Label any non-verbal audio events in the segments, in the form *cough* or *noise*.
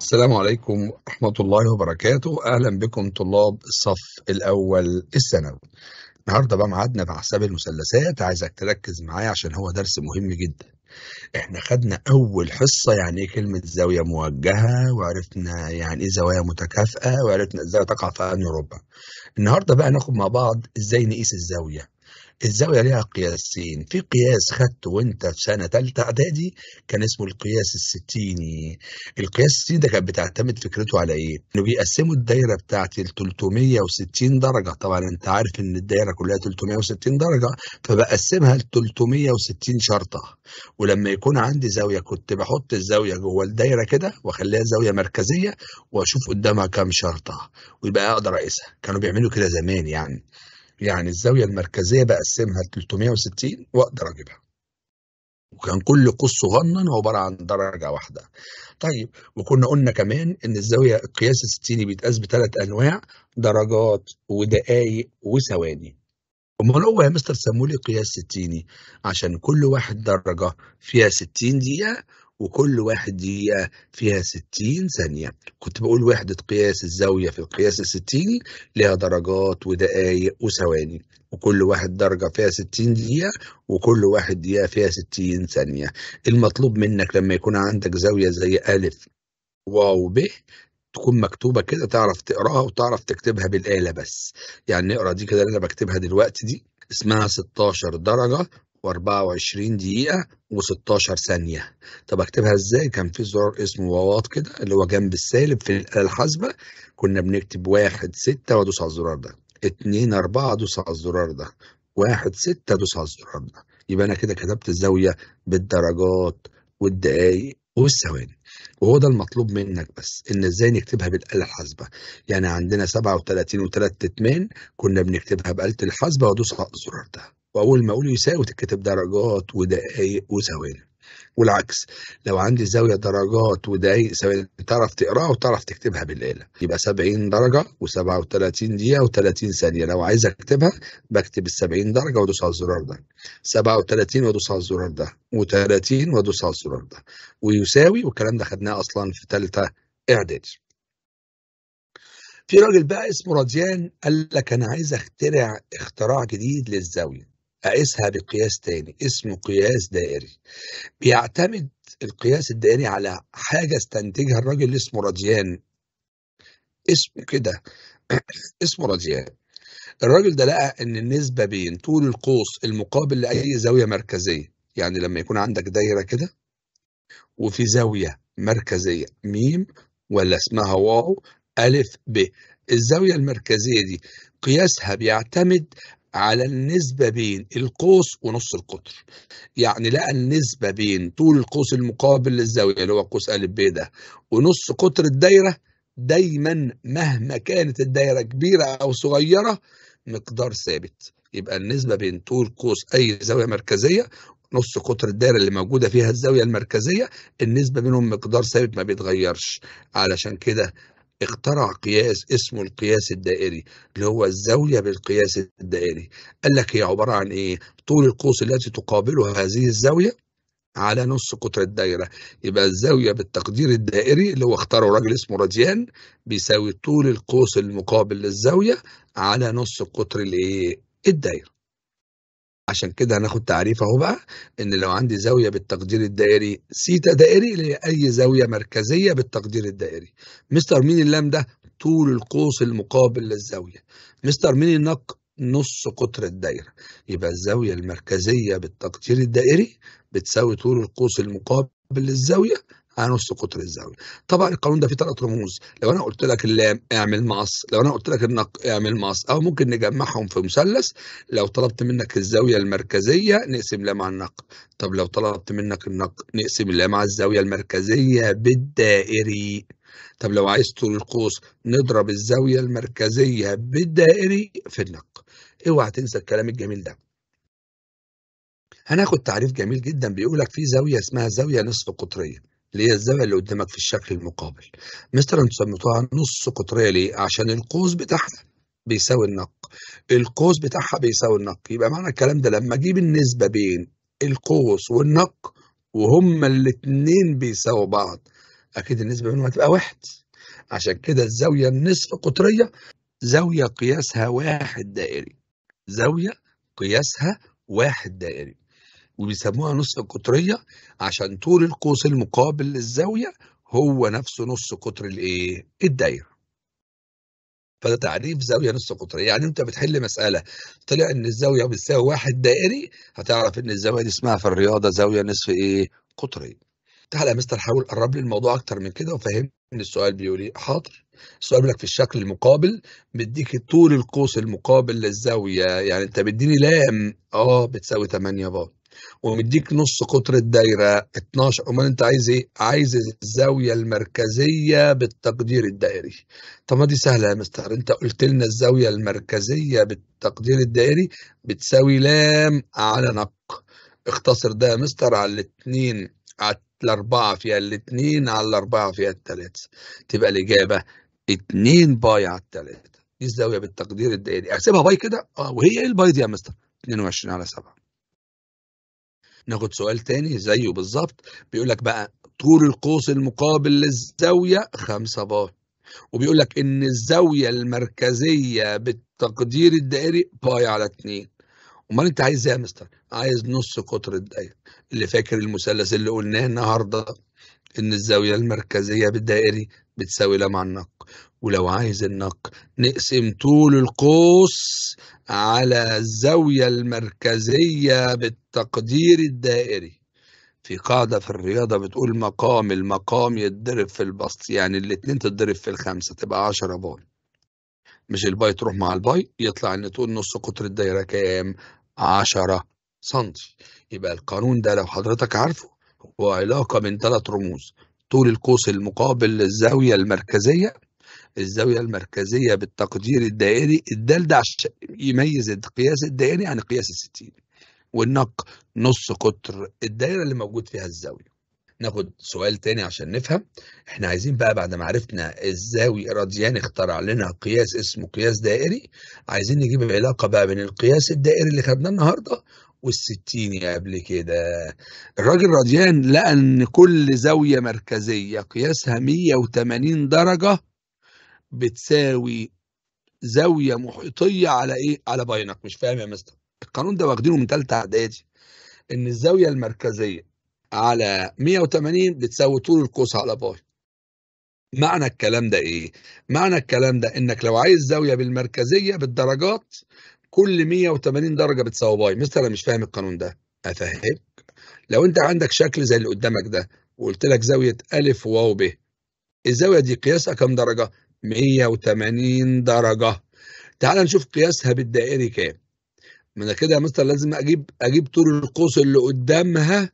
السلام عليكم ورحمة الله وبركاته أهلا بكم طلاب الصف الأول الثانوي النهاردة بقى معادنا مع حساب المثلثات عايزك تركز معايا عشان هو درس مهم جدا احنا خدنا أول حصة يعني ايه كلمة زاوية موجهة وعرفنا يعني ايه زوايا متكافئة وعرفنا ازاي تقع في أنهي ربع النهاردة بقى ناخد مع بعض ازاي نقيس الزاوية الزاوية ليها قياسين في قياس خدته وانت في سنة تالتة اعدادي كان اسمه القياس الستيني القياس الستيني ده كانت بتعتمد فكرته على ايه؟ انه بيقسموا الدايرة بتاعتي ل 360 درجة طبعا انت عارف ان الدايرة كلها 360 درجة فبقسمها ل 360 شرطة ولما يكون عندي زاوية كنت بحط الزاوية جوه الدايرة كده واخليها زاوية مركزية واشوف قدامها كام شرطة ويبقى اقدر اقيسها كانوا بيعملوا كده زمان يعني يعني الزاوية المركزية بقسمها 360 وأقدر أجيبها وكان كل قوس صغنن عبارة عن درجة واحدة طيب وكنا قلنا كمان إن الزاوية القياس الستيني بيتقاس بثلاث أنواع درجات ودقايق وثواني امال هو يا مستر سمولي قياس ستيني عشان كل واحد درجه فيها 60 دقيقه وكل واحد دقيقة فيها 60 ثانية كنت بقول وحدة قياس الزاوية في القياس الستيني لها درجات ودقايق وثواني وكل واحد درجة فيها 60 دقيقة وكل واحد دقيقة فيها 60 ثانية المطلوب منك لما يكون عندك زاوية زي ألف واو ب تكون مكتوبة كده تعرف تقراها وتعرف تكتبها بالآلة بس يعني نقرا دي كده اللي أنا بكتبها دلوقتي دي اسمها 16 درجة و24 دقيقة و16 ثانية طب اكتبها ازاي كان في زرار اسمه وواط كده اللي هو جنب السالب في الآلة الحاسبة كنا بنكتب 1 6 وادوس على الزرار ده 2 4 ادوس على الزرار ده 1 6 ادوس على الزرار ده يبقى أنا كده كتبت الزاوية بالدرجات والدقايق والثواني وهو ده المطلوب منك بس ان ازاي نكتبها بالاله الحاسبه يعني عندنا 37 و3 اتمان كنا بنكتبها باله الحاسبه وادوس على الزرار ده وأول ما أقول يساوي تتكتب درجات ودقايق وثواني والعكس لو عندي زاويه درجات ودقايق ثواني تعرف تقراها وتعرف تكتبها بالآلة يبقى 70 درجة و37 دقيقة و30 ثانية لو عايز أكتبها بكتب ال 70 درجة وأدوس على الزرار ده 37 وأدوس على الزرار ده و30 وأدوس على الزرار ده ويساوي والكلام ده خدناه أصلا في ثالثة إعدادي في راجل بقى اسمه رضيان قال لك انا عايز اخترع اختراع جديد للزاويه أقيسها بقياس تاني اسمه قياس دائري بيعتمد القياس الدائري على حاجة استنتجها الراجل اللي اسمه راديان اسمه كده *clears throat* اسمه راديان الراجل ده لقى ان النسبة بين طول القوس المقابل لأي زاوية مركزية يعني لما يكون عندك دايرة كده وفي زاوية مركزية ميم ولا اسمها واو ألف ب الزاوية المركزية دي قياسها بيعتمد على النسبة بين القوس ونص القطر يعني لقى النسبة بين طول القوس المقابل للزاوية اللي هو قوس أ ب ده ونص قطر الدايرة دايما مهما كانت الدايرة كبيرة أو صغيرة مقدار ثابت يبقى النسبة بين طول قوس أي زاوية مركزية نص قطر الدايرة اللي موجودة فيها الزاوية المركزية النسبة بينهم مقدار ثابت ما بيتغيرش علشان كده اخترع قياس اسمه القياس الدائري اللي هو الزاوية بالقياس الدائري قال لك هي عبارة عن ايه طول القوس التي تقابلها هذه الزاوية على نص قطر الدايرة يبقى الزاوية بالتقدير الدائري اللي هو اختاره راجل اسمه راديان بيساوي طول القوس المقابل للزاوية على نص قطر الايه الدايرة عشان كده هناخد تعريف اهو بقى ان لو عندي زاويه بالتقدير الدائري سيتا دائري اللي هي اي زاويه مركزيه بالتقدير الدائري مستر مين اللام ده طول القوس المقابل للزاويه مستر مين النق نص قطر الدايره يبقى الزاويه المركزيه بالتقدير الدائري بتساوي طول القوس المقابل للزاويه نص قطر الزاويه طبعا القانون ده فيه ثلاث رموز لو انا قلت لك اللام اعمل مقص لو انا قلت لك النق اعمل مقص او ممكن نجمعهم في مثلث لو طلبت منك الزاويه المركزيه نقسم لام على النق طب لو طلبت منك النق نقسم اللام على الزاويه المركزيه بالدائري طب لو عايز طول القوس نضرب الزاويه المركزيه بالدائري في النق اوعى تنسى الكلام الجميل ده هناخد تعريف جميل جدا بيقول لك في زاويه اسمها زاويه نصف قطريه اللي هي الزاويه اللي قدامك في الشكل المقابل مستر انت سميتوها نص قطريه ليه عشان القوس بتاعها بيساوي النق القوس بتاعها بيساوي النق يبقى معنى الكلام ده لما اجيب النسبه بين القوس والنق وهما الاثنين بيساووا بعض اكيد النسبه بينهم هتبقى واحد عشان كده الزاويه النصف قطريه زاويه قياسها واحد دائري زاويه قياسها واحد دائري وبيسموها نصف قطريه عشان طول القوس المقابل للزاويه هو نفسه نص قطر الايه؟ الدايره. فده تعريف زاويه نص قطريه، يعني انت بتحل مساله طلع ان الزاويه بتساوي واحد دائري هتعرف ان الزاويه دي اسمها في الرياضه زاويه نصف ايه؟ قطريه. تعالى يا مستر حاول قرب لي الموضوع اكتر من كده وفهمني السؤال بيقول ايه؟ حاضر. السؤال بيقول لك في الشكل المقابل مديك طول القوس المقابل للزاويه، يعني انت مديني لام اه بتساوي 8 بار. ومديك نص قطر الدايره 12 امال انت عايز ايه عايز الزاويه المركزيه بالتقدير الدائري طب ما دي سهله يا مستر انت قلت لنا الزاويه المركزيه بالتقدير الدائري بتساوي لام على نق اختصر ده يا مستر على الاثنين على الأربعة فيها الاثنين على الأربعة فيها الثلاثة تبقى الإجابة 2 باي على الثلاثة دي الزاوية بالتقدير الدائري أحسبها باي كده اه وهي إيه الباي دي يا مستر 22 على 7 ناخد سؤال تاني زيه بالظبط بيقول لك بقى طول القوس المقابل للزاوية 5 باي وبيقول لك إن الزاوية المركزية بالتقدير الدائري باي على 2 امال انت عايز ايه يا مستر عايز نص قطر الدايره اللي فاكر المثلث اللي قلناه النهارده ان الزاويه المركزيه بالدائري بتساوي لام النق ولو عايز انك نقسم طول القوس على الزاوية المركزية بالتقدير الدائري في قاعدة في الرياضة بتقول مقام المقام يتضرب في البسط يعني الاتنين تتضرب في الخمسة تبقى عشرة باي مش الباي تروح مع الباي يطلع ان تقول نص قطر الدايرة كام عشرة سنتي يبقى القانون ده لو حضرتك عارفه هو علاقة من ثلاث رموز طول القوس المقابل للزاوية المركزية الزاوية المركزية بالتقدير الدائري الدال ده عشان يميز القياس الدائري عن القياس الستيني والنق نص قطر الدائرة اللي موجود فيها الزاوية ناخد سؤال تاني عشان نفهم احنا عايزين بقى بعد ما عرفنا الزاوي راديان اخترع لنا قياس اسمه قياس دائري عايزين نجيب العلاقة بقى بين القياس الدائري اللي خدناه النهاردة والستيني قبل كده الراجل راديان لقى ان كل زاوية مركزية قياسها 180 درجة بتساوي زاويه محيطيه على ايه على باينك مش فاهم يا مستر القانون ده واخدينه من ثالثه اعدادي ان الزاويه المركزيه على 180 بتساوي طول القوس على باي معنى الكلام ده ايه معنى الكلام ده انك لو عايز زاويه بالمركزيه بالدرجات كل 180 درجه بتساوي باي مستر انا مش فاهم القانون ده افهمك لو انت عندك شكل زي اللي قدامك ده وقلت لك زاويه ا وواو ب الزاويه دي قياسها كام درجه 180 درجة تعال نشوف قياسها بالدائري كام ما انا كده يا مستر لازم اجيب اجيب طول القوس اللي قدامها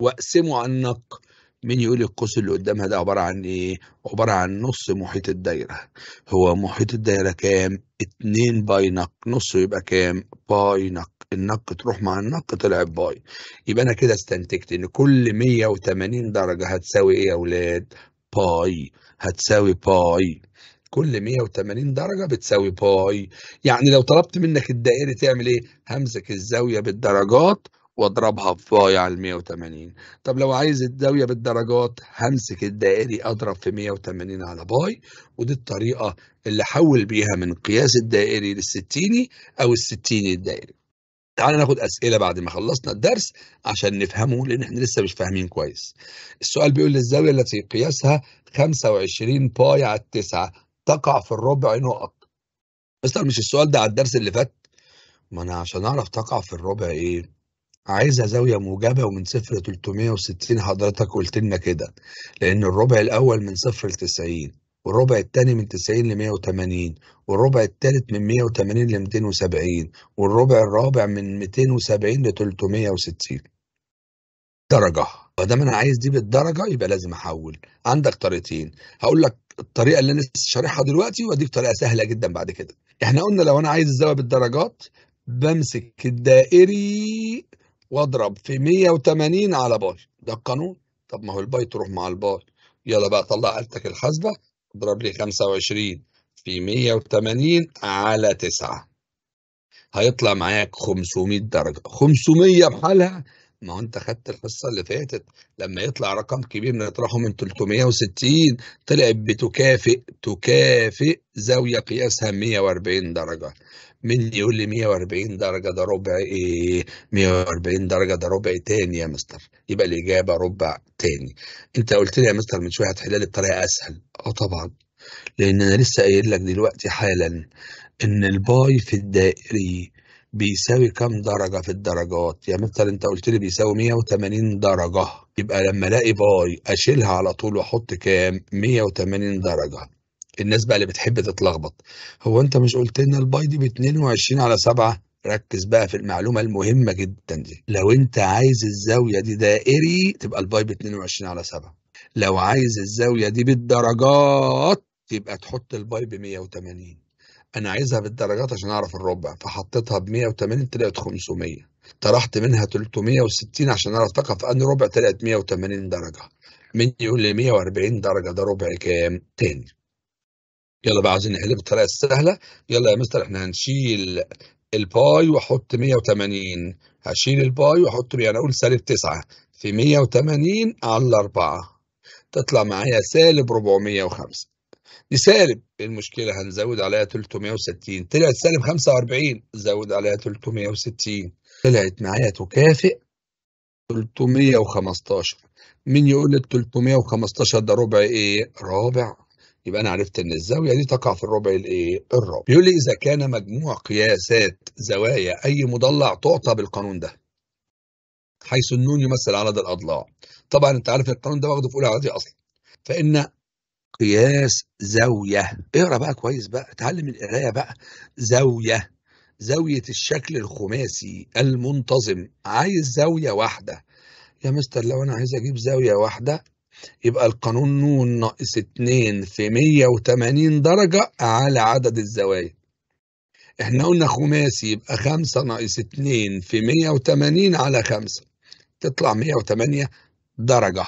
واقسمه على النق مين يقول القوس اللي قدامها ده عبارة عن ايه عبارة عن نص محيط الدايرة هو محيط الدايرة كام 2 باي نق نص يبقى كام باي نق النق تروح مع النق طلع باي يبقى انا كده استنتجت ان كل 180 درجة هتساوي ايه يا اولاد باي هتساوي باي كل 180 درجة بتساوي باي يعني لو طلبت منك الدائري تعمل ايه همسك الزاوية بالدرجات واضربها في باي على 180 طب لو عايز الزاوية بالدرجات همسك الدائري اضرب في 180 على باي ودي الطريقة اللي حول بيها من قياس الدائري للستيني او الستيني الدائري تعال ناخد اسئله بعد ما خلصنا الدرس عشان نفهمه لان احنا لسه مش فاهمين كويس السؤال بيقول الزاويه التي قياسها 25 باي على 9 تقع في الربع نقط مستر مش السؤال ده على الدرس اللي فات ما انا عشان اعرف تقع في الربع ايه عايزها زاويه موجبه ومن صفر ل 360 حضرتك قلت لنا كده لان الربع الاول من صفر ل 90 والربع الثاني من 90 ل 180 والربع الثالث من 180 ل 270 والربع الرابع من 270 ل 360 درجة فدام انا عايز دي بالدرجة يبقى لازم احول عندك طريقتين هقول لك الطريقة اللي انا شارحها دلوقتي واديك طريقة سهلة جدا بعد كده احنا قلنا لو انا عايز الزاوية بالدرجات بمسك الدائري واضرب في 180 على باي ده القانون طب ما هو الباي تروح مع الباي يلا بقى طلع آلتك الحاسبة اضرب لي 25 في 180 على 9 هيطلع معاك 500 درجة 500 بحالها ما هو انت خدت الحصه اللي فاتت لما يطلع رقم كبير نطرحه من 360 طلعت بتكافئ تكافئ زاويه قياسها 140 درجه من يقول لي 140 درجة ده ربع إيه 140 درجة ده ربع تاني يا مستر يبقى الإجابة ربع تاني أنت قلت لي يا مستر من شوية هتحلها لي بطريقة أسهل أه طبعا لأن أنا لسه قايل لك دلوقتي حالا إن الباي في الدائري بيساوي كام درجة في الدرجات يا مستر أنت قلت لي بيساوي 180 درجة يبقى لما ألاقي باي أشيلها على طول وأحط كام 180 درجة الناس بقى اللي بتحب تتلخبط هو انت مش قلت لنا دي ب 22 على 7 ركز بقى في المعلومة المهمة جدا دي لو انت عايز الزاوية دي دائري تبقى الباي ب 22 على 7 لو عايز الزاوية دي بالدرجات يبقى تحط الباي ب 180 انا عايزها بالدرجات عشان اعرف الربع فحطيتها ب 180 طلعت 500 طرحت منها 360 عشان اعرف تقف ان ربع طلعت 180 درجة من يقول لي 140 درجة ده ربع كام تاني يلا بقى عايزين نحل بالطريقه السهله يلا يا مستر احنا هنشيل الباي واحط 180 هشيل الباي واحط يعني اقول سالب 9 في 180 على 4 تطلع معايا سالب 405 دي سالب إيه المشكله هنزود عليها 360 طلعت سالب 45 زود عليها 360 طلعت معايا تكافئ 315 مين يقول لي 315 ده ربع ايه؟ رابع يبقى انا عرفت ان الزاويه دي تقع في الربع الايه الرابع بيقول لي اذا كان مجموع قياسات زوايا اي مضلع تعطى بالقانون ده حيث النون يمثل عدد الاضلاع طبعا انت عارف القانون ده واخده في اولى اعدادي اصلا فان قياس زاويه اقرا بقى كويس بقى اتعلم القرايه بقى زاويه زاويه الشكل الخماسي المنتظم عايز زاويه واحده يا مستر لو انا عايز اجيب زاويه واحده يبقى القانون نون ناقص 2 في 180 درجة على عدد الزوايا احنا قلنا خماسي يبقى 5 ناقص 2 في 180 على 5 تطلع 108 درجة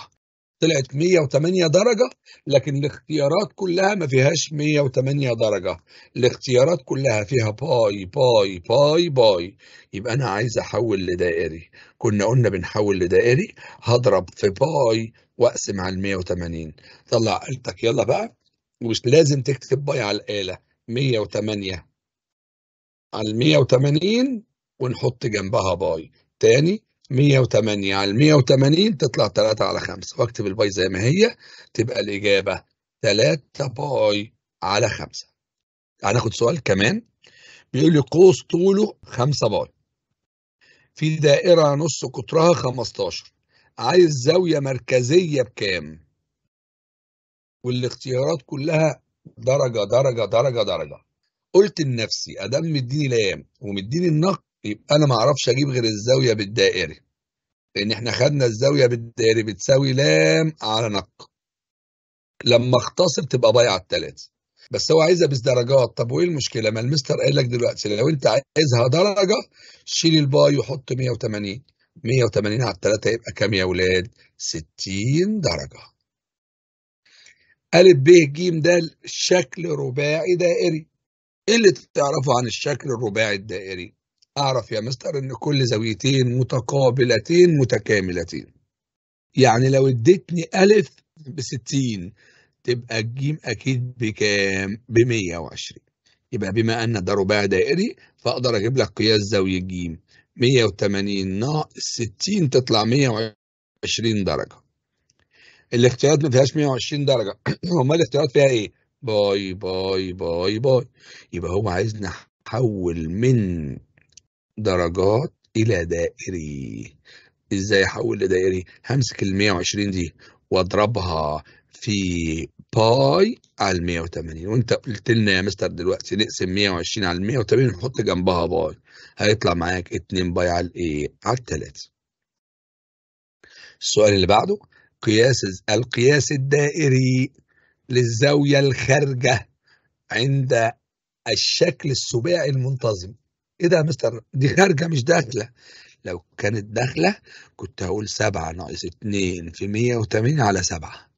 طلعت 108 درجة لكن الاختيارات كلها ما فيهاش 108 درجة الاختيارات كلها فيها باي باي باي باي يبقى أنا عايز أحول لدائري كنا قلنا بنحول لدائري هضرب في باي واقسم على 180 طلع آلتك يلا بقى ومش لازم تكتب باي على الآلة 108 على 180 ونحط جنبها باي تاني 108 على 180 تطلع 3 على 5 واكتب الباي زي ما هي تبقى الإجابة 3 باي على 5 هناخد سؤال كمان بيقول لي قوس طوله 5 باي في دائرة نص قطرها 15 عايز زاويه مركزيه بكام والاختيارات كلها درجه درجه درجه درجه قلت لنفسي ادام مديني لام ومديني النقط يبقى انا ما اعرفش اجيب غير الزاويه بالدائري لان احنا خدنا الزاويه بالدائري بتساوي لام على نق لما اختصر تبقى على الثلاثه بس هو عايزها بالدرجات طب وايه المشكله ما المستر قال لك دلوقتي لو انت عايزها درجه شيل الباي وحط 180 180 على 3 يبقى كام يا ولاد 60 درجة ألف ب ج ده شكل رباعي دائري إيه اللي تعرفه عن الشكل الرباعي الدائري أعرف يا مستر إن كل زاويتين متقابلتين متكاملتين يعني لو اديتني ألف بستين تبقى الجيم أكيد بكام بمية وعشرين يبقى بما أن ده رباعي دائري فأقدر أجيب لك قياس زاوية ج. 180 ناقص 60 تطلع 120 درجة الاختيارات ما فيهاش 120 درجة *clears throat* امال الاختيارات فيها ايه باي باي باي باي يبقى هو عايز نحول من درجات الى دائري ازاي احول لدائري همسك ال 120 دي واضربها في باي على 180 وانت قلت لنا يا مستر دلوقتي نقسم 120 على 180 نحط جنبها باي هيطلع معاك 2 باي على الايه؟ على 3 السؤال اللي بعده قياس القياس الدائري للزاوية الخارجة عند الشكل السباعي المنتظم ايه ده يا مستر دي خارجة مش داخلة لو كانت داخلة كنت هقول 7 ناقص 2 في 180 على 7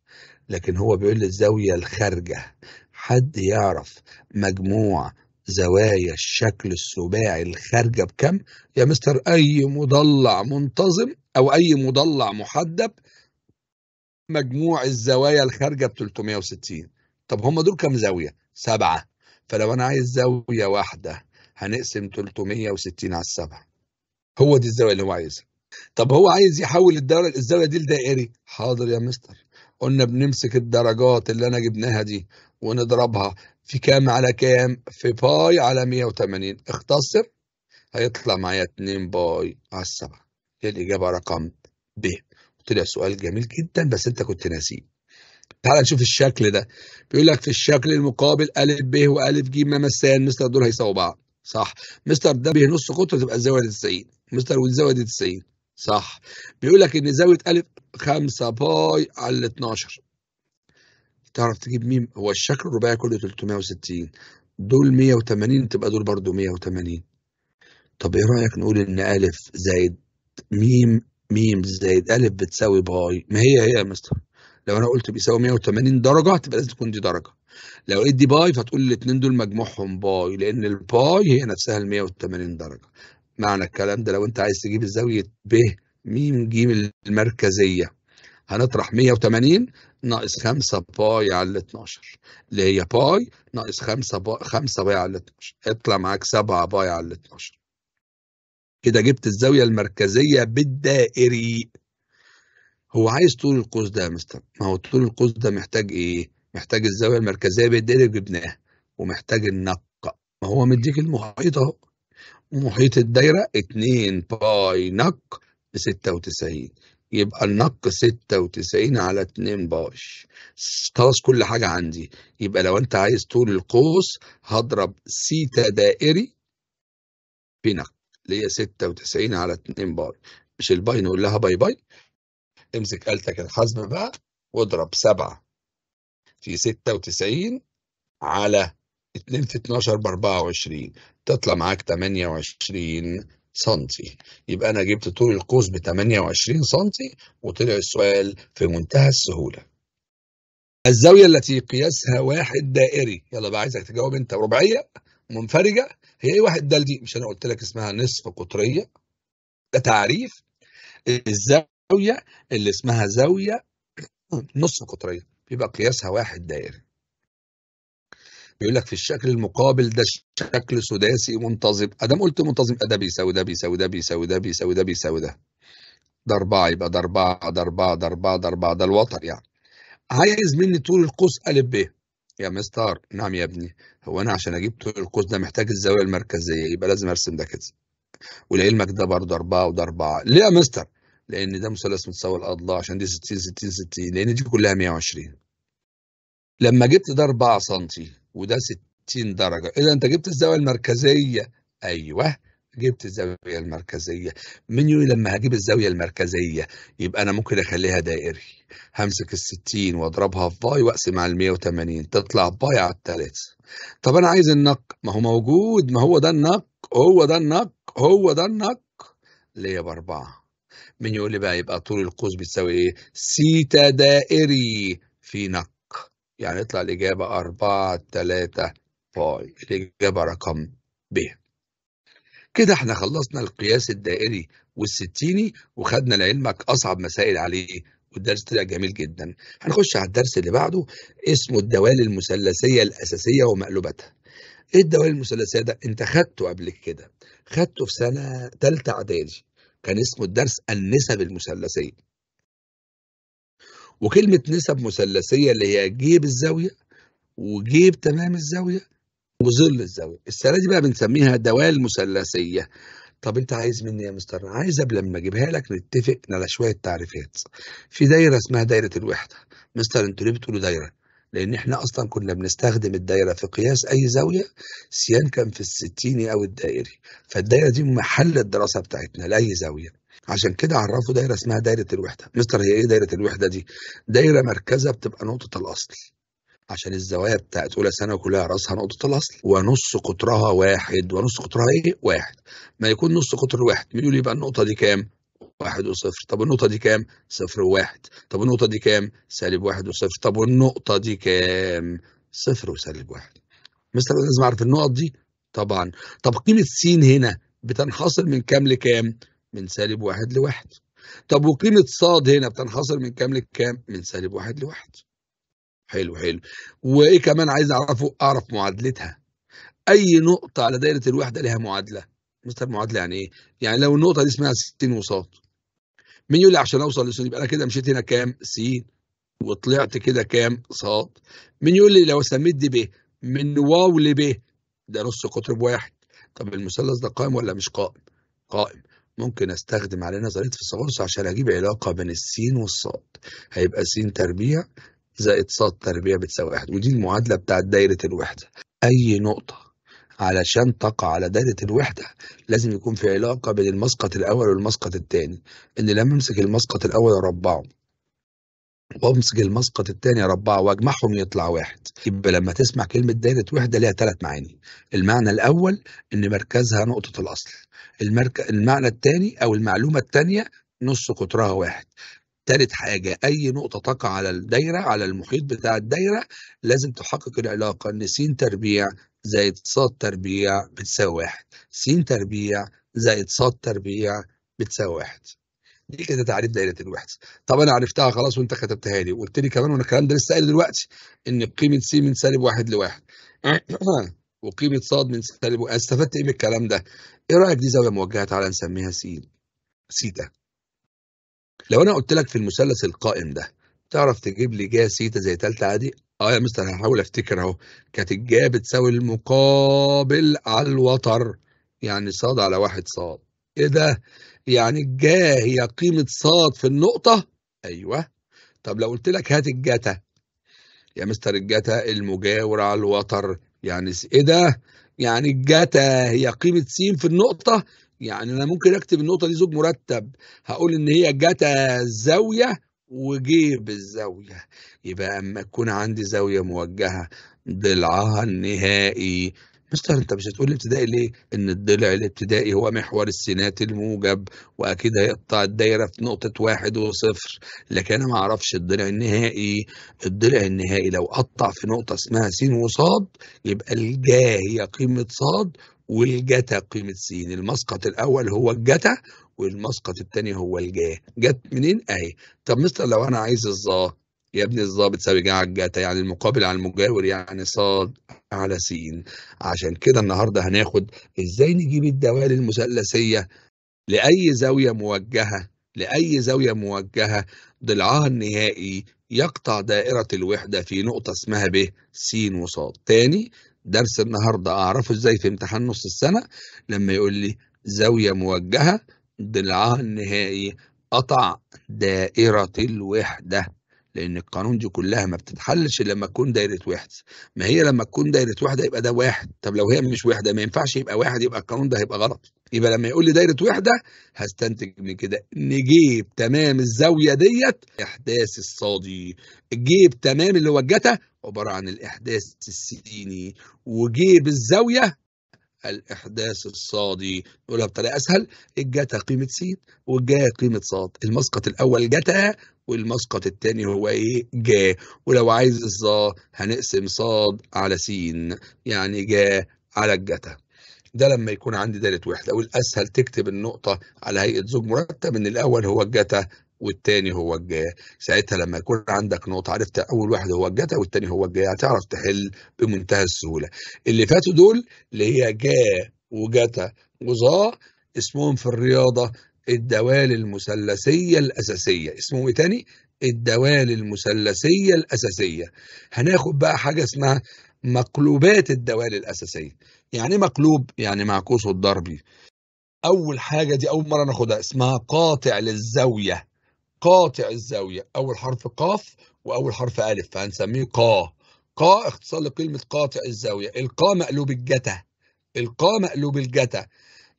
لكن هو بيقول الزاوية الخارجة حد يعرف مجموع زوايا الشكل السباعي الخارجة بكم يا مستر أي مضلع منتظم أو أي مضلع محدب مجموع الزوايا الخارجة ب 360 طب هم دول كام زاوية؟ سبعة فلو أنا عايز زاوية واحدة هنقسم 360 على السبعة هو دي الزاوية اللي هو عايزها طب هو عايز يحول الزاوية دي لدائري حاضر يا مستر قلنا بنمسك الدرجات اللي انا جبناها دي ونضربها في كام على كام في باي على 180 اختصر هيطلع معايا 2 باي على 7 هي الاجابه رقم ب طلع سؤال جميل جدا بس انت كنت ناسيه تعال نشوف الشكل ده بيقول لك في الشكل المقابل أ ب وأ ج ممسان مستر دول هيساووا بعض صح مستر ده به نص قطر تبقى الزاويه 90 مستر والزاويه دي 90 صح بيقول لك ان زاويه الف 5 باي على 12 تعرف تجيب ميم هو الشكل الرباعي كله 360 دول 180 تبقى دول برضو 180 طب ايه رايك نقول ان الف زائد ميم ميم زائد الف بتساوي باي ما هي هي يا مستر لو انا قلت بيساوي 180 درجه تبقى لازم تكون دي درجه لو ادي باي فتقول الاثنين دول مجموعهم باي لان الباي هي نفسها ال 180 درجه معنى الكلام ده لو انت عايز تجيب الزاوية ب م ج المركزية هنطرح 180 ناقص 5 باي على 12 اللي هي باي ناقص 5 باي 5 باي على 12 اطلع معاك 7 باي على 12 كده جبت الزاوية المركزية بالدائري هو عايز طول القوس ده يا مستر ما هو طول القوس ده محتاج ايه؟ محتاج الزاوية المركزية بالدائري جبناها ومحتاج النقة ما هو مديك المحيط اهو محيط الدايرة 2 باي نق 96 يبقى النق 96 على 2 باي خلاص كل حاجة عندي يبقى لو أنت عايز طول القوس هضرب سيتا دائري في نق اللي هي 96 على 2 باي مش الباي نقول لها باي باي امسك آلتك الحاسبة بقى واضرب 7 في 96 على 2 في 12 ب 24 تطلع معاك 28 سنتي يبقى انا جبت طول القوس ب 28 سنتي وطلع السؤال في منتهى السهوله الزاويه التي قياسها واحد دائري يلا بقى عايزك تجاوب انت ربعيه منفرجه هي ايه واحد دال دي مش انا قلت لك اسمها نصف قطريه ده تعريف الزاويه اللي اسمها زاويه نصف قطريه بيبقى قياسها واحد دائري بيقول لك في الشكل المقابل ده شكل سداسي منتظم ادام قلت منتظم ده بيساوي ده بيساوي ده بيساوي ده بيساوي ده بيساوي ده ده 4 يبقى ده 4 ده 4 ده 4 ده 4 ده الوتر يعني عايز مني طول القوس ا ب يا مستر نعم يا ابني هو انا عشان اجيب طول القوس ده محتاج الزاويه المركزيه يبقى لازم ارسم ده كده ولعلمك ده برضه 4 وده 4 ليه يا مستر لان ده مثلث متساوي الاضلاع عشان دي 60 60 60 لان دي كلها 120 لما جبت ده 4 سم وده 60 درجة إذا أنت جبت الزاوية المركزية أيوه جبت الزاوية المركزية من يقول لما هجيب الزاوية المركزية يبقى أنا ممكن أخليها دائري همسك 60 وأضربها في باي وأقسم على ال 180 تطلع باي على الثلاثة طب أنا عايز النق ما هو موجود ما هو ده النق هو ده النق هو ده النق ليا بأربعة من يقول لي بقى يبقى طول القوس بتساوي إيه سيتا دائري في نق يعني يطلع الإجابة أربعة تلاتة فاي الإجابة رقم ب كده احنا خلصنا القياس الدائري والستيني وخدنا لعلمك أصعب مسائل عليه والدرس طلع جميل جدا هنخش على الدرس اللي بعده اسمه الدوال المثلثية الأساسية ومقلوبتها ايه الدوال المثلثية ده انت خدته قبل كده خدته في سنة تالتة إعدادي كان اسمه الدرس النسب المثلثية وكلمة نسب مثلثية اللي هي جيب الزاوية وجيب تمام الزاوية وظل الزاوية السنة دي بقى بنسميها دوال مثلثية طب انت عايز مني إيه يا مستر عايز قبل ما اجيبها لك نتفق على شويه تعريفات في دايره اسمها دايره الوحده مستر انتوا ليه بتقولوا دايره لان احنا اصلا كنا بنستخدم الدايره في قياس اي زاويه سيان كان في الستيني او الدائري فالدايره دي محل الدراسه بتاعتنا لاي زاويه عشان كده عرفوا دايره اسمها دايره الوحده مستر هي ايه دايره الوحده دي دايره مركزها بتبقى نقطه الاصل عشان الزوايا بتاعت اولى ثانوي كلها راسها نقطه الاصل ونص قطرها واحد ونص قطرها ايه واحد ما يكون نص قطر واحد بيقول يبقى النقطه دي كام واحد وصفر طب النقطة دي كام؟ صفر وواحد طب النقطة دي كام؟ سالب واحد وصفر طب والنقطة دي كام؟ صفر وسالب واحد مستر لازم أعرف النقط دي طبعا طب قيمة س هنا بتنحصر من كام لكام؟ من سالب واحد لواحد طب وقيمة صاد هنا بتنحصر من كام لكام؟ من سالب واحد لواحد حلو حلو وإيه كمان عايز أعرفه؟ أعرف معادلتها أي نقطة على دايرة الوحدة لها معادلة مستر معادلة يعني إيه؟ يعني لو النقطة دي اسمها ستين وصاد مين يقول لي عشان أوصل لسين يبقى أنا كده مشيت هنا كام؟ سين وطلعت كده كام؟ صاد مين يقول لي لو سميت دي ب من واو لب ده نص قطر بواحد طب المثلث ده قائم ولا مش قائم؟ قائم ممكن استخدم عليه نظرية فيثاغورس عشان اجيب علاقة بين السين والصاد هيبقى س تربيع زائد صاد تربيع بتساوي واحد ودي المعادلة بتاعت دايرة الوحدة اي نقطة علشان تقع على دايرة الوحدة لازم يكون في علاقة بين المسقط الأول والمسقط الثاني إن لما أمسك المسقط الأول اربعه وامسك المسقط الثاني اربعه واجمعهم يطلع واحد يبقى لما تسمع كلمه دايره وحده ليها ثلاث معاني المعنى الاول ان مركزها نقطه الاصل المرك... المعنى الثاني او المعلومه الثانيه نص قطرها واحد تالت حاجة أي نقطة تقع على الدايرة على المحيط بتاع الدايرة لازم تحقق العلاقة إن س تربيع زائد ص تربيع بتساوي واحد س تربيع زائد ص تربيع بتساوي واحد دي كانت تعريف دائره الوحده طب انا عرفتها خلاص وانت كتبتها لي وقلت لي كمان وانا الكلام ده لسه قايل دلوقتي ان قيمه س من سالب واحد لواحد *clears throat* وقيمه ص من سالب واحد استفدت ايه من الكلام ده؟ ايه رايك دي زاويه موجهه تعالى نسميها س سيتا لو انا قلت لك في المثلث القائم ده تعرف تجيب لي جا سيتا زي ثالثه عادي؟ اه يا مستر هحاول افتكر اهو كانت الجا بتساوي المقابل على الوتر يعني صاد على واحد صاد ايه ده؟ يعني الجا هي قيمة صاد في النقطة أيوه طب لو قلت لك هات الجتا يا مستر الجتا المجاور على الوتر يعني إيه ده؟ يعني الجتا هي قيمة سين في النقطة يعني أنا ممكن أكتب النقطة دي زوج مرتب هقول إن هي جتا زاوية وجيب الزاوية يبقى أما تكون عندي زاوية موجهة ضلعها النهائي مستر انت مش هتقول الابتدائي ليه ان الضلع الابتدائي هو محور السينات الموجب واكيد هيقطع الدايره في نقطه واحد وصفر لكن انا ما اعرفش الضلع النهائي الضلع النهائي لو قطع في نقطه اسمها س وصاد يبقى الجا هي قيمه صاد والجتا قيمة س المسقط الأول هو الجتا والمسقط الثاني هو الجا جت منين أهي طب مستر لو أنا عايز الظا يا ابن الظابط سابقا عجة يعني المقابل على المجاور يعني صاد على سين عشان كده النهارده هناخد ازاي نجيب الدوال المثلثية لأي زاوية موجهة لأي زاوية موجهة ضلعها النهائي يقطع دائرة الوحدة في نقطة اسمها ب س وص تاني درس النهاردة أعرفه إزاي في امتحان نص السنة لما يقول لي زاوية موجهة ضلعها النهائي قطع دائرة الوحدة لان القانون دي كلها ما بتتحلش لما تكون دايره وحده ما هي لما تكون دايره واحده يبقى ده واحد طب لو هي مش وحده ما ينفعش يبقى واحد يبقى القانون ده هيبقى غلط يبقى لما يقول لي دايره وحده هستنتج من كده نجيب تمام الزاويه ديت احداث الصادي جيب تمام اللي هو عباره عن الاحداث السيني وجيب الزاويه الإحداث الصادي نقولها بطريقة أسهل الجتا قيمة سين والجا قيمة صاد المسقط الأول جتا والمسقط الثاني هو إيه جا ولو عايز الظا هنقسم صاد على سين يعني جا على الجتا ده لما يكون عندي دالة وحدة والأسهل تكتب النقطة على هيئة زوج مرتب إن الأول هو الجتا والتاني هو الجاه ساعتها لما يكون عندك نقطة عارف أول واحد هو الجتا والتاني هو الجاه هتعرف تحل بمنتهى السهولة اللي فاتوا دول اللي هي جاه وجتا وظا اسمهم في الرياضة الدوال المثلثية الأساسية اسمهم ايه تاني؟ الدوال المثلثية الأساسية هناخد بقى حاجة اسمها مقلوبات الدوال الأساسية يعني إيه مقلوب يعني معكوس الضربي أول حاجة دي أول مرة ناخدها اسمها قاطع للزاوية قاطع الزاوية أول حرف قاف وأول حرف ألف فهنسميه قا قا اختصار لكلمة قاطع الزاوية القا مقلوب الجتا القا مقلوب الجتا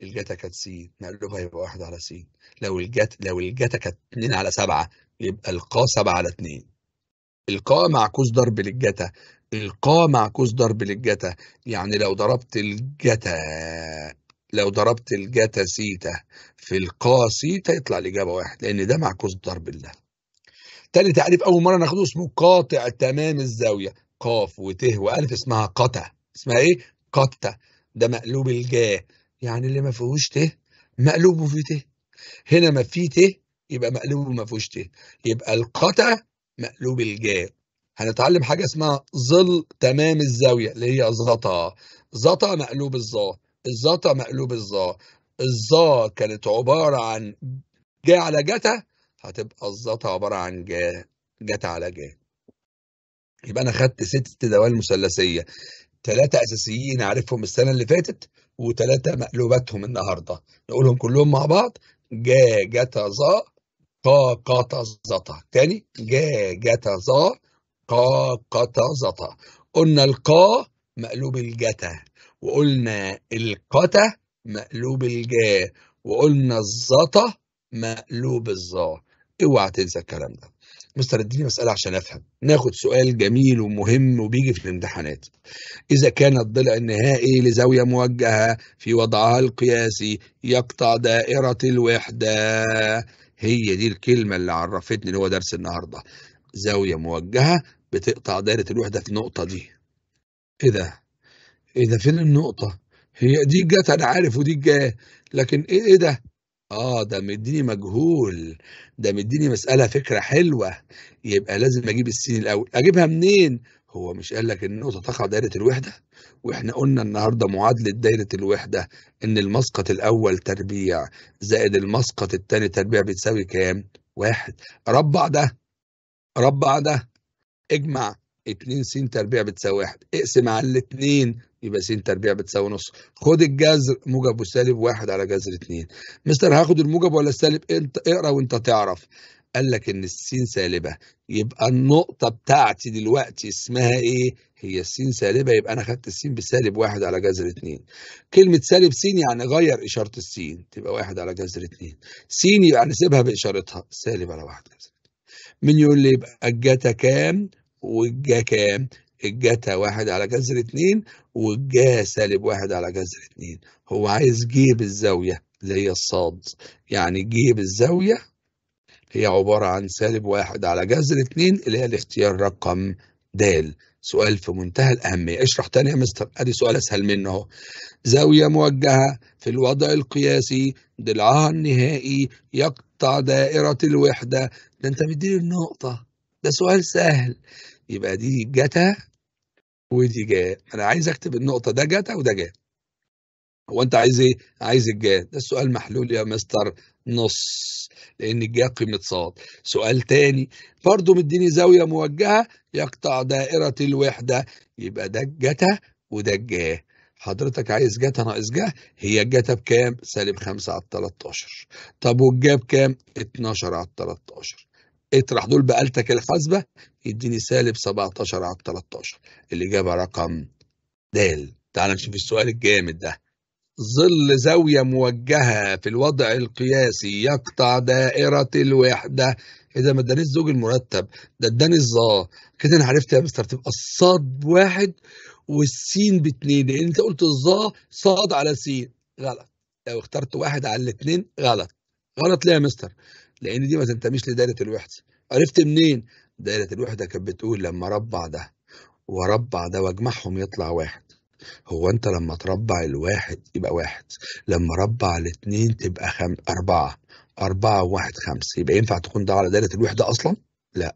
الجتا كانت سين مقلوبها يبقى واحد على سين لو الجت لو الجتا كانت 2 على 7 يبقى القا 7 على 2 القا معكوس ضرب للجتا القا معكوس ضرب للجتا يعني لو ضربت الجتا لو ضربت الجتا سيتا في القا سيتا يطلع الإجابة واحد لأن ده معكوس ضرب الله تاني تعريف أول مرة ناخده اسمه قاطع تمام الزاوية قاف وت وألف اسمها قتا اسمها إيه؟ قتا ده مقلوب الجا يعني اللي ما فيهوش ت مقلوب وفي ت هنا ما في ت يبقى مقلوب وما فيهوش ت يبقى القتا مقلوب الجا هنتعلم حاجة اسمها ظل تمام الزاوية اللي هي زطا زطا مقلوب الظا الزاطة مقلوب الظا الظا كانت عبارة عن جا على جتا هتبقى الزاطة عبارة عن جا جتا على جا يبقى أنا خدت ست دوال مثلثية ثلاثة أساسيين عارفهم السنة اللي فاتت وثلاثة مقلوباتهم النهاردة نقولهم كلهم مع بعض جا جتا ظا قا قتا زتا تاني جا جتا ظا قا قتا زتا قلنا القا مقلوب الجتا وقلنا القتة مقلوب الجا وقلنا الزطة مقلوب الظا اوعى تنسى الكلام ده مستر اديني مسألة عشان أفهم ناخد سؤال جميل ومهم وبيجي في الامتحانات إذا كان الضلع النهائي لزاوية موجهة في وضعها القياسي يقطع دائرة الوحدة هي دي الكلمة اللي عرفتني اللي هو درس النهاردة زاوية موجهة بتقطع دائرة الوحدة في النقطة دي إيه ده ايه ده فين النقطة هي دي جت انا عارف ودي جايه لكن ايه ايه ده اه ده مديني مجهول ده مديني مسألة فكرة حلوة يبقى لازم اجيب السين الاول اجيبها منين هو مش قال لك النقطة تقع دايرة الوحدة واحنا قلنا النهاردة معادلة دايرة الوحدة ان المسقط الاول تربيع زائد المسقط الثاني تربيع بتساوي كام واحد ربع ده ربع ده اجمع 2 س تربيع بتساوي واحد اقسم على الاتنين يبقى س تربيع بتساوي نص خد الجذر موجب وسالب واحد على جذر اتنين مستر هاخد الموجب ولا السالب انت اقرا وانت تعرف قال لك ان السين سالبه يبقى النقطه بتاعتي دلوقتي اسمها ايه هي السين سالبه يبقى انا خدت السين بسالب واحد على جذر اتنين كلمه سالب سين يعني غير اشاره السين تبقى واحد على جذر اتنين سين يبقى يعني نسيبها باشارتها سالب على واحد جذر من يقول لي يبقى الجاتا كام والجا كام الجتا واحد على جذر اتنين والجا سالب واحد على جذر اتنين هو عايز جيب الزاوية اللي هي الصاد يعني جيب الزاوية هي عبارة عن سالب واحد على جذر اتنين اللي هي الاختيار رقم د سؤال في منتهى الأهمية اشرح تاني يا مستر أدي سؤال أسهل منه أهو زاوية موجهة في الوضع القياسي ضلعها النهائي يقطع دائرة الوحدة ده أنت مديني النقطة ده سؤال سهل يبقى دي جتا ودي جاء انا عايز اكتب النقطه ده جت او ده جاء هو انت عايز ايه عايز الجاء ده السؤال محلول يا مستر نص لان الجاء قيمه صاد سؤال تاني برضه مديني زاويه موجهه يقطع دائره الوحده يبقى ده الجتا وده جاء حضرتك عايز جتا ناقص جا هي الجتا بكام سالب 5 على 13 طب والجا بكام 12 على 13 اطرح دول بآلتك الحاسبة يديني سالب 17 على 13 الإجابة رقم د تعال نشوف السؤال الجامد ده ظل زاوية موجهة في الوضع القياسي يقطع دائرة الوحدة إذا ما ادانيش الزوج المرتب ده اداني الظا كده أنا عرفت يا مستر تبقى الصاد بواحد والسين باتنين لأن أنت قلت الظا صاد على سين غلط لو اخترت واحد على الاتنين غلط غلط ليه يا مستر؟ لان دي ما تنتميش لدايره الوحده عرفت منين دايره الوحده كانت بتقول لما ربع ده وربع ده واجمعهم يطلع واحد هو انت لما تربع الواحد يبقى واحد لما ربع الاثنين تبقى خم... اربعة اربعة وواحد خمسة يبقى ينفع تكون ده على دايرة الوحدة اصلا لا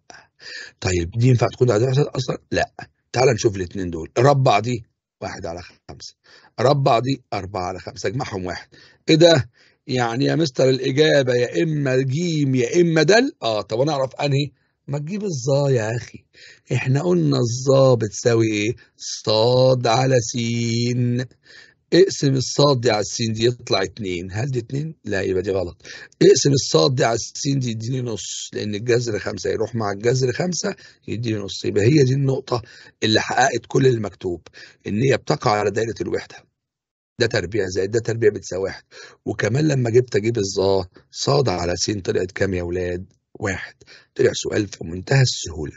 طيب دي ينفع تكون على دايرة الوحده اصلا لا تعال نشوف الاثنين دول ربع دي واحد على خمسة ربع دي أربعة على خمسة اجمعهم واحد ايه ده يعني يا مستر الإجابة يا إما الجيم يا إما دل آه طب أنا أعرف أنهي ما تجيب الظا يا أخي إحنا قلنا الظا بتساوي إيه صاد على سين اقسم الصاد دي على السين دي يطلع اتنين هل دي اتنين؟ لا يبقى دي غلط اقسم الصاد دي على السين دي يديني نص لأن الجذر خمسة يروح مع الجذر خمسة يديني نص يبقى هي دي النقطة اللي حققت كل المكتوب إن هي بتقع على دائرة الوحدة ده تربيع زائد ده تربيع بتساوي واحد وكمان لما جبت اجيب الظا صاد على س طلعت كام يا اولاد؟ واحد طلع سؤال في منتهى السهولة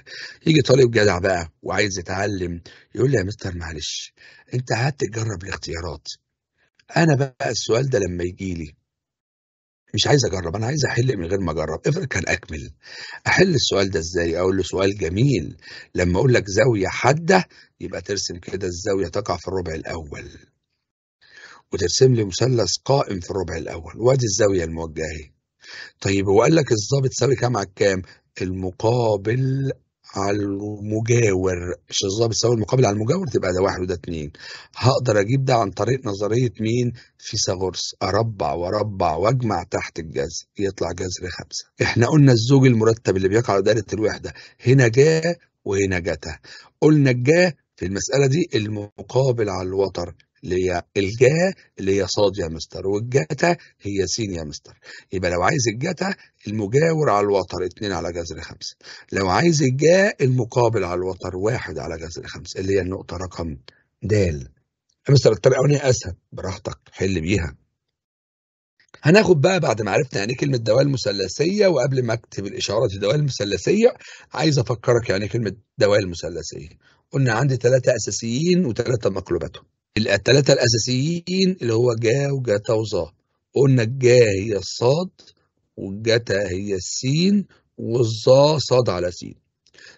يجي طالب جدع بقى وعايز يتعلم يقول لي يا مستر معلش انت قعدت تجرب الاختيارات انا بقى السؤال ده لما يجي لي مش عايز اجرب انا عايز احل من غير ما اجرب افرض كان اكمل احل السؤال ده ازاي اقول له سؤال جميل لما اقول لك زاويه حاده يبقى ترسم كده الزاويه تقع في الربع الاول وترسم لي مثلث قائم في الربع الأول وأدي الزاوية الموجهة طيب هو قال لك الظابط ساوي كام على الكام؟ المقابل على المجاور مش الظابط ساوي المقابل على المجاور تبقى ده واحد وده اتنين هقدر اجيب ده عن طريق نظريه مين فيثاغورس اربع واربع واجمع تحت الجذر يطلع جذر خمسه احنا قلنا الزوج المرتب اللي بيقع على دائره الوحده هنا جاء وهنا جتا قلنا الجا في المساله دي المقابل على الوتر اللي هي الجا اللي هي صاد يا مستر والجتا هي سين يا مستر يبقى لو عايز الجتا المجاور على الوتر اتنين على جذر خمسه لو عايز الجا المقابل على الوتر واحد على جذر خمسه اللي هي النقطة رقم د يا مستر الطريقة الأولانية أسهل براحتك حل بيها هناخد بقى بعد ما عرفنا يعني كلمة دوال مثلثية وقبل ما اكتب الإشارات دوال مثلثية عايز أفكرك يعني كلمة دوال مثلثية قلنا عندي ثلاثة أساسيين وثلاثة مقلوباتهم الثلاثة الأساسيين اللي هو جا وجتا وظا قلنا الجا هي الصاد والجتا هي السين والظا صاد على سين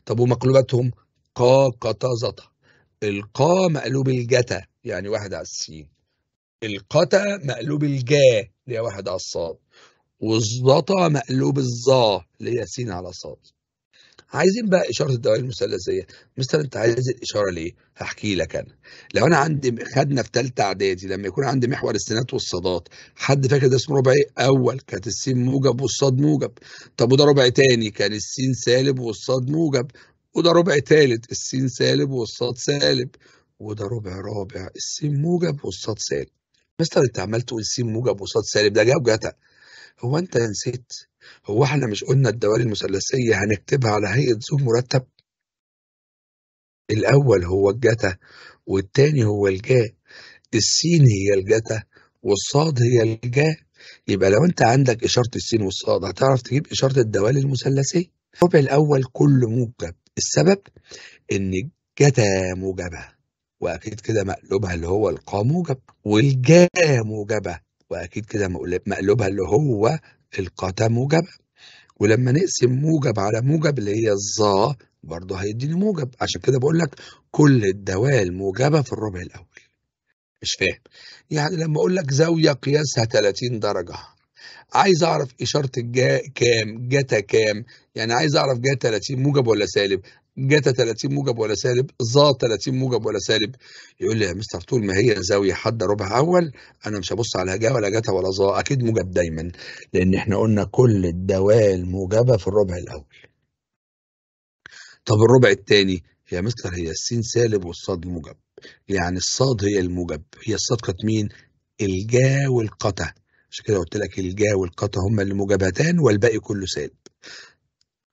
طب ومقلوباتهم قا قتا زطا القا مقلوب الجتا يعني واحد على السين القتا مقلوب الجا اللي هي واحد على الصاد والظتا مقلوب الظا اللي هي سين على صاد عايزين بقى اشاره الدوائر المثلثيه مستر انت عايز الاشاره ليه هحكي لك انا لو انا عندي خدنا في ثالثه اعدادي لما يكون عندي محور السينات والصادات حد فاكر ده اسمه ربع ايه اول كانت السين موجب والصاد موجب طب وده ربع تاني كان السين سالب والصاد موجب وده ربع تالت السين سالب والصاد سالب وده ربع رابع السين موجب والصاد سالب مستر انت عمال تقول سين موجب وصاد سالب ده جاب جتا هو انت نسيت هو احنا مش قلنا الدوالي المثلثية هنكتبها على هيئة زوج مرتب الأول هو الجتا والتاني هو الجا السين هي الجتا والصاد هي الجا يبقى لو انت عندك إشارة السين والصاد هتعرف تجيب إشارة الدوالي المثلثية الربع الأول كله موجب السبب إن الجتا موجبة وأكيد كده مقلوبها اللي هو القا موجب والجا موجبة واكيد كده مقلوبها اللي هو القطع موجبة ولما نقسم موجب على موجب اللي هي الظا برضه هيديني موجب عشان كده بقول لك كل الدوال موجبة في الربع الأول مش فاهم يعني لما أقول لك زاوية قياسها 30 درجة عايز أعرف إشارة الجا كام جتا كام يعني عايز أعرف جا 30 موجب ولا سالب جتا 30 موجب ولا سالب ظا 30 موجب ولا سالب يقول لي يا مستر طول ما هي زاويه حاده ربع اول انا مش هبص على جا ولا جتا ولا ظا اكيد موجب دايما لان احنا قلنا كل الدوال موجبه في الربع الاول طب الربع الثاني يا مستر هي السين سالب والصاد موجب يعني الصاد هي الموجب هي الصاد كانت مين الجا والقتا عشان كده قلت لك الجا والقتا هما اللي موجبتان والباقي كله سالب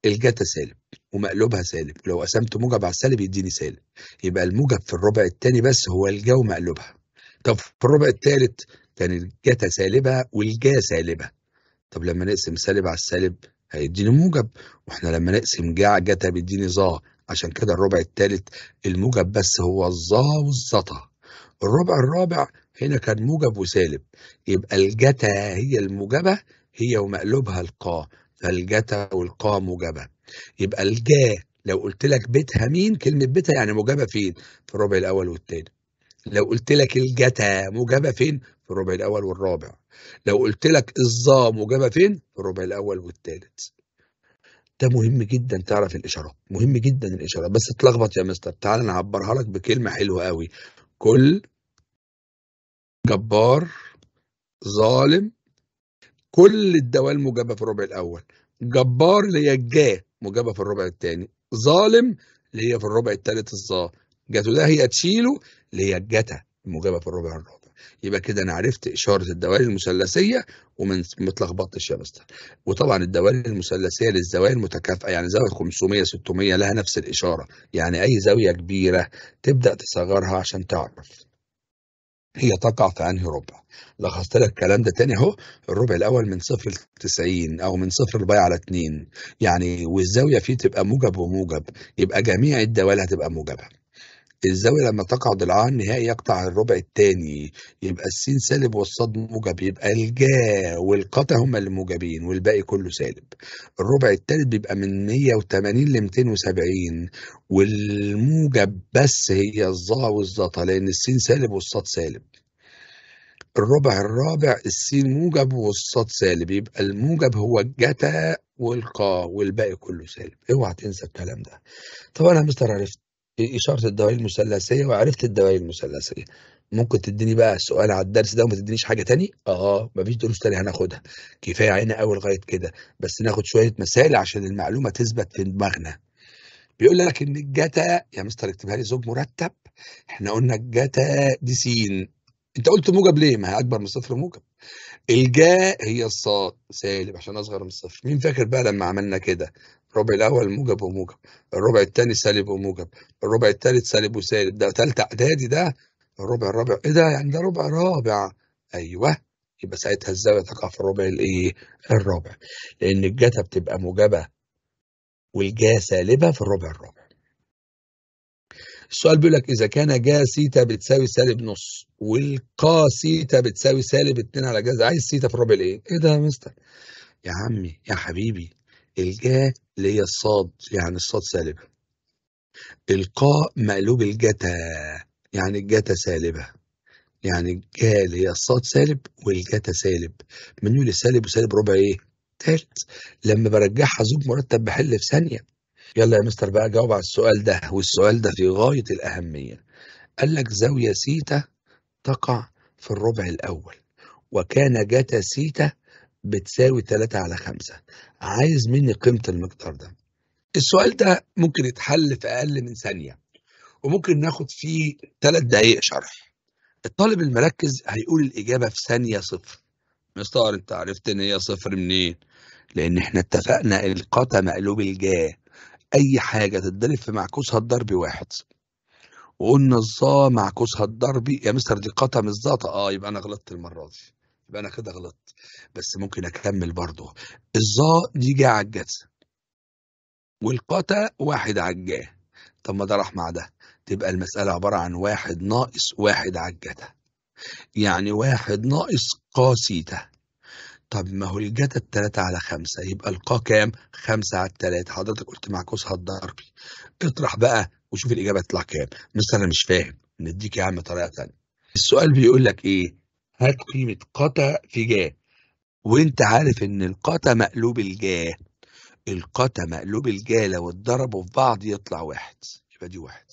الجتا سالب ومقلوبها سالب ولو قسمت موجب على السالب يديني سالب يبقى الموجب في الربع الثاني بس هو الجا ومقلوبها طب في الربع الثالث كان الجتا سالبة والجا سالبة طب لما نقسم سالب على السالب هيديني موجب واحنا لما نقسم جا على جتا بيديني ظا عشان كده الربع الثالث الموجب بس هو الظا والزتا الربع الرابع هنا كان موجب وسالب يبقى الجتا هي الموجبة هي ومقلوبها القا فالجتا والقاء موجبة يبقى الجا لو قلت لك بيتها مين كلمة بيتها يعني موجبة فين في الربع الأول والثاني لو قلت لك الجتا موجبة فين في الربع الأول والرابع لو قلت لك الظا موجبة فين في الربع الأول والثالث ده مهم جدا تعرف الإشارات مهم جدا الإشارات بس تلخبط يا مستر تعال نعبرها لك بكلمة حلوة قوي كل جبار ظالم كل الدوال مجابه في الربع الاول جبار اللي هي جا مجابه في الربع الثاني ظالم اللي هي في الربع الثالث الظا جاته ده هي تشيله اللي هي الجتا مجابة في الربع الرابع يبقى كده انا عرفت اشاره الدوال المثلثيه ومن متلخبطتش يا مستر وطبعا الدوال المثلثيه للزوايا المتكافئه يعني زاويه 500 600 لها نفس الاشاره يعني اي زاويه كبيره تبدا تصغرها عشان تعرف هي تقع في أنهي ربع لخصت لك الكلام ده تاني اهو الربع الاول من صفر ل او من صفر لباي على 2 يعني والزاويه فيه تبقى موجب وموجب يبقى جميع الدوال هتبقى موجبه الزاوية لما تقعد العاه النهائي يقطع الربع الثاني يبقى السين سالب والصاد موجب يبقى الجا والقطع هما اللي موجبين والباقي كله سالب الربع الثالث بيبقى من 180 ل 270 والموجب بس هي الظا والزطة لأن السين سالب والصاد سالب الربع الرابع السين موجب والصاد سالب يبقى الموجب هو الجتا والقا والباقي كله سالب اوعى تنسى الكلام ده طب انا مستر عرفت إشارة الدوائر المثلثية وعرفت الدوائر المثلثية ممكن تديني بقى سؤال على الدرس ده وما تدينيش حاجة تاني اه مفيش دروس تاني هناخدها كفاية علينا أول لغاية كده بس ناخد شوية مسائل عشان المعلومة تثبت في دماغنا بيقول لك إن الجتا يا مستر اكتبها لي زوج مرتب احنا قلنا الجتا دي سين انت قلت موجب ليه ما هي اكبر من صفر موجب الجا هي الصاد سالب عشان اصغر من الصفر مين فاكر بقى لما عملنا كده الربع الاول موجب وموجب الربع الثاني سالب وموجب الربع الثالث سالب وسالب ده ثالثه اعدادي ده الربع الرابع ايه ده يعني ده ربع رابع ايوه يبقى ساعتها الزاويه تقع في الربع الايه الرابع لان الجتا بتبقى موجبه والجا سالبه في الربع الرابع السؤال بيقول لك اذا كان جا سيتا بتساوي سالب نص والقا سيتا بتساوي سالب 2 على جا عايز سيتا في الربع الايه ايه ده يا مستر يا عمي يا حبيبي الجا اللي هي الصاد يعني الصاد سالبة القاء مقلوب الجتا يعني الجتا سالبة يعني الجا اللي هي الصاد سالب والجتا سالب من يقول سالب وسالب ربع ايه تالت لما برجعها زوج مرتب بحل في ثانية يلا يا مستر بقى جاوب على السؤال ده والسؤال ده في غاية الأهمية قال لك زاوية سيتا تقع في الربع الأول وكان جتا سيتا بتساوي 3 على 5 عايز مني قيمة المقدار ده السؤال ده ممكن يتحل في أقل من ثانية وممكن ناخد فيه 3 دقايق شرح الطالب المركز هيقول الإجابة في ثانية صفر مستر أنت عرفت إن هي صفر منين؟ لأن إحنا اتفقنا القطع مقلوب الجا أي حاجة تتضرب في معكوسها الضرب واحد وقلنا الظا معكوسها الضربي يا مستر دي قطع مش ظاطة اه يبقى انا غلطت المره دي يبقى انا كده غلطت بس ممكن اكمل برضه الظاء دي جا على الجزم والقتا واحد على الجا طب ما ده راح مع ده تبقى المسألة عبارة عن واحد ناقص واحد على الجتا يعني واحد ناقص قا سيتا طب ما هو الجتا التلاتة على خمسة يبقى القا كام؟ خمسة على التلاتة حضرتك قلت معكوسها الضربي اطرح بقى وشوف الإجابة تطلع كام مثلا مش فاهم نديك يا عم طريقة تانية السؤال بيقول لك إيه؟ هات قيمة قتا في جاه وانت عارف ان القتا مقلوب الجاه القتا مقلوب الجاه لو اتضربوا في بعض يطلع واحد يبقى دي واحد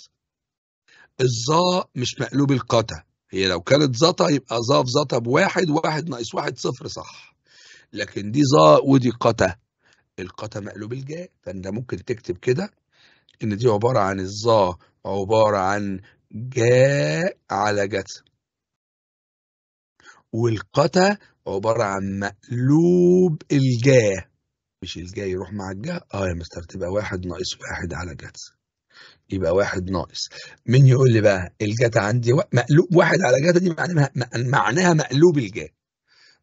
الظا مش مقلوب القتا هي لو كانت زطا يبقى ظا في زطا بواحد واحد ناقص واحد صفر صح لكن دي ظا ودي قتا القتا مقلوب الجاء فانت ممكن تكتب كده ان دي عباره عن الظا عباره عن جاء على جت والقتا عبارة عن مقلوب الجاه مش الجاه يروح مع الجاه اه يا مستر تبقى واحد ناقص واحد على جتس يبقى واحد ناقص مين يقول لي بقى الجتا عندي مقلوب واحد على جتا دي معناها معناها مقلوب الجاه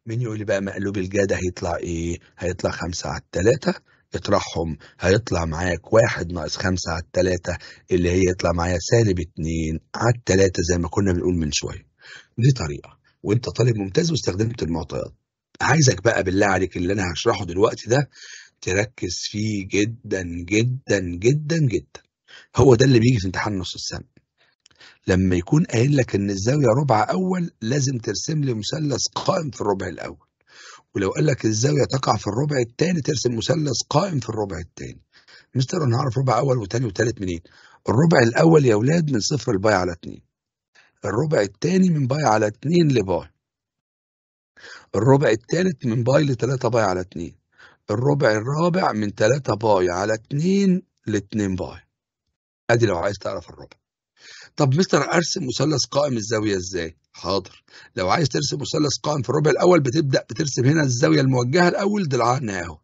مين يقول لي بقى مقلوب الجاه ده هيطلع ايه هيطلع خمسة على التلاتة اطرحهم هيطلع معاك واحد ناقص خمسة على التلاتة اللي هي يطلع معايا سالب اتنين على التلاتة زي ما كنا بنقول من شوية دي طريقة وانت طالب ممتاز واستخدمت المعطيات عايزك بقى بالله عليك اللي انا هشرحه دلوقتي ده تركز فيه جدا جدا جدا جدا هو ده اللي بيجي في امتحان نص السنه لما يكون قايل لك ان الزاويه ربع اول لازم ترسم لي مثلث قائم في الربع الاول ولو قال لك الزاويه تقع في الربع الثاني ترسم مثلث قائم في الربع الثاني مستر انا هعرف ربع اول وثاني وثالث منين الربع الاول يا اولاد من صفر الباي على اتنين الربع الثاني من باي على 2 لباي الربع الثالث من باي ل 3 باي على 2 الربع الرابع من 3 باي على 2 ل 2 باي ادي لو عايز تعرف الربع طب مستر ارسم مثلث قائم الزاويه ازاي حاضر لو عايز ترسم مثلث قائم في الربع الاول بتبدا بترسم هنا الزاويه الموجهه الاول ضلعنا اهو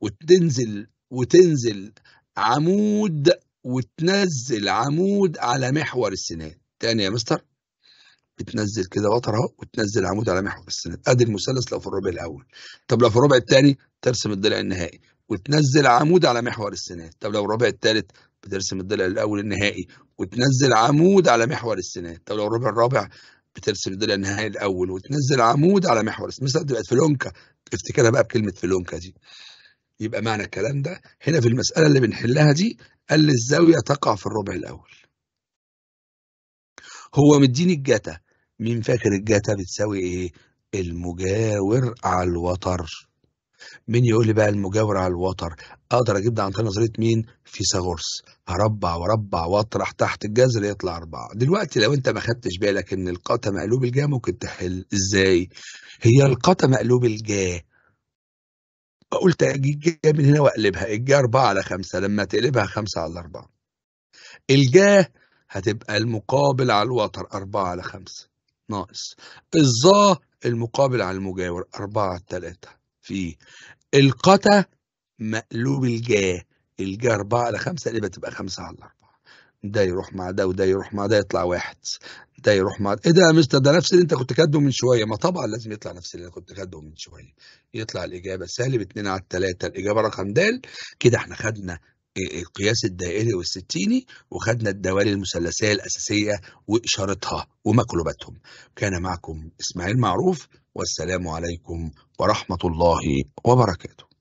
وتنزل وتنزل عمود وتنزل عمود على محور السنان تاني يا مستر بتنزل كده وتر اهو وتنزل عمود على محور السند ادي المثلث لو في الربع الاول طب لو في الربع الثاني ترسم الضلع النهائي وتنزل عمود على محور السند طب لو الربع الثالث بترسم الضلع الاول النهائي وتنزل عمود على محور السند طب لو الربع الرابع بترسم الضلع النهائي الاول وتنزل عمود على محور السند مثلا تبقى فلونكا افتكرها بقى بكلمه فلونكا دي يبقى معنى الكلام ده هنا في المساله اللي بنحلها دي قال الزاويه تقع في الربع الاول هو مديني الجتا مين فاكر الجتا بتساوي ايه المجاور على الوتر مين يقول لي بقى المجاور على الوتر اقدر اجيب ده عن طريق نظريه مين فيثاغورس هربع واربع واطرح تحت الجذر يطلع اربعه دلوقتي لو انت ما خدتش بالك ان القاتا مقلوب الجا ممكن تحل ازاي هي القاتا مقلوب الجا قلت اجي الجا من هنا واقلبها الجا 4 على 5 لما تقلبها 5 على 4 الجا هتبقى المقابل على الوتر 4 على 5 ناقص الظا المقابل على المجاور 4 على 3 في القتا مقلوب الجا الجا 4 على 5 اللي بتبقى 5 على 4 ده يروح مع ده وده يروح مع ده يطلع واحد ده يروح مع ده ايه ده يا مستر ده نفس اللي انت كنت كاتبه من شويه ما طبعا لازم يطلع نفس اللي انا كنت كاتبه من شويه يطلع الاجابه سالب 2 على 3 الاجابه رقم د كده احنا خدنا القياس الدائري والستيني وخدنا الدوالي المثلثيه الاساسيه واشارتها ومقلوبتهم كان معكم اسماعيل معروف والسلام عليكم ورحمه الله وبركاته